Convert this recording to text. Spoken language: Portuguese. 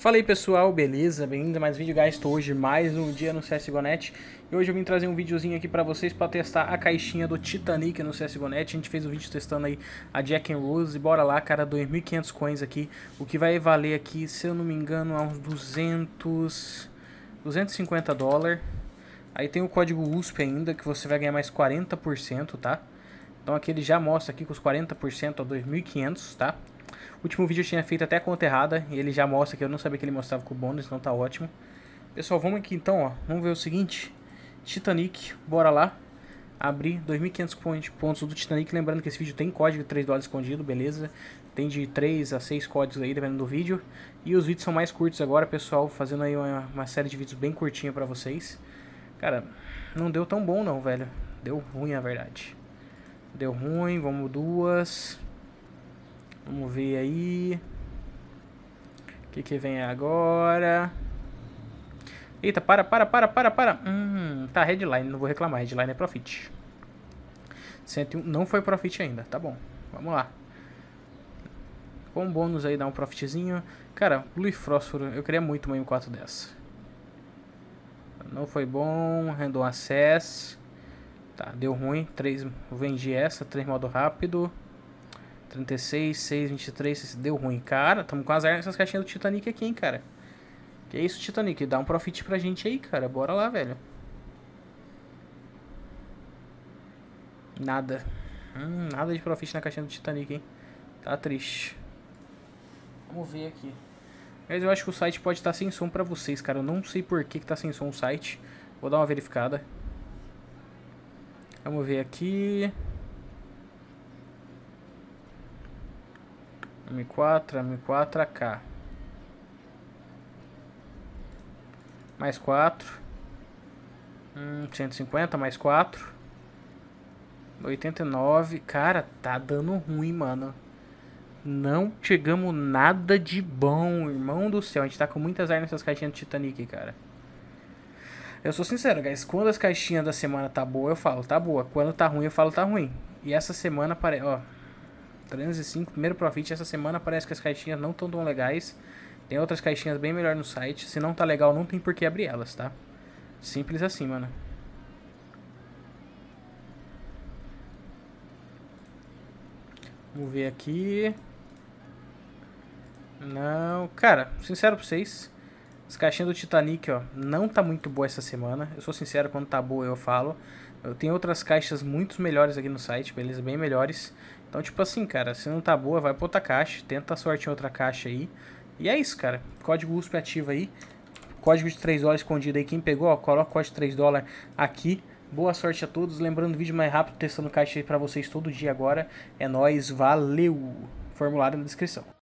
Fala aí pessoal, beleza? Bem-vindo a mais um vídeo Estou hoje, mais um dia no CSGONET E hoje eu vim trazer um videozinho aqui pra vocês pra testar a caixinha do Titanic no CSGONET A gente fez um vídeo testando aí a Jack and Rose e bora lá, cara, 2.500 coins aqui O que vai valer aqui, se eu não me engano, a é uns 200... 250 dólares Aí tem o código USP ainda, que você vai ganhar mais 40%, tá? Então aqui ele já mostra aqui com os 40% a 2.500, tá? O último vídeo eu tinha feito até a conta errada, e ele já mostra que eu não sabia que ele mostrava com o bônus, então tá ótimo. Pessoal, vamos aqui então, ó. Vamos ver o seguinte. Titanic, bora lá. Abrir 2.500 pontos do Titanic. Lembrando que esse vídeo tem código 3 dólares escondido, beleza? Tem de 3 a 6 códigos aí, dependendo do vídeo. E os vídeos são mais curtos agora, pessoal. Fazendo aí uma, uma série de vídeos bem curtinha pra vocês. Cara, não deu tão bom não, velho. Deu ruim, na verdade. Deu ruim, vamos duas. Vamos ver aí. O que, que vem agora? Eita, para, para, para, para, para. Hum, tá, headline, não vou reclamar. Headline é profit. 101 não foi profit ainda, tá bom. Vamos lá. Com bônus aí dá um profitzinho. Cara, Blue Fósforo, eu queria muito uma M4 dessa. Não foi bom, Random Access. Tá, deu ruim. Três, vendi essa, três modo rápido. 36, 6, 23, deu ruim. Cara, tamo armas essas caixinhas do Titanic aqui, hein, cara. Que isso, Titanic? Dá um profit pra gente aí, cara. Bora lá, velho. Nada. Hum, nada de profit na caixinha do Titanic, hein. Tá triste. Vamos ver aqui. Mas eu acho que o site pode estar tá sem som pra vocês, cara. Eu não sei por que, que tá sem som o site. Vou dar uma verificada. Vamos ver aqui. M4, 4 K, Mais 4. Hum, 150, mais 4. 89. Cara, tá dando ruim, mano. Não chegamos nada de bom, irmão do céu. A gente tá com muitas armas nessas caixinhas do Titanic, cara. Eu sou sincero, guys. Quando as caixinhas da semana tá boa, eu falo, tá boa. Quando tá ruim, eu falo, tá ruim. E essa semana, pare... ó, 305, primeiro Profit. Essa semana parece que as caixinhas não estão tão legais. Tem outras caixinhas bem melhor no site. Se não tá legal, não tem por que abrir elas, tá? Simples assim, mano. Vamos ver aqui. Não, cara, sincero pra vocês. As caixinhas do Titanic, ó, não tá muito boa essa semana. Eu sou sincero, quando tá boa eu falo. Eu tenho outras caixas muito melhores aqui no site, beleza? Bem melhores. Então, tipo assim, cara, se não tá boa, vai pra outra caixa. Tenta a sorte em outra caixa aí. E é isso, cara. Código USP ativa aí. Código de 3 dólares escondido aí. Quem pegou, ó, coloca o código de 3 dólares aqui. Boa sorte a todos. Lembrando, vídeo mais rápido, testando caixa aí pra vocês todo dia agora. É nóis, valeu! Formulário na descrição.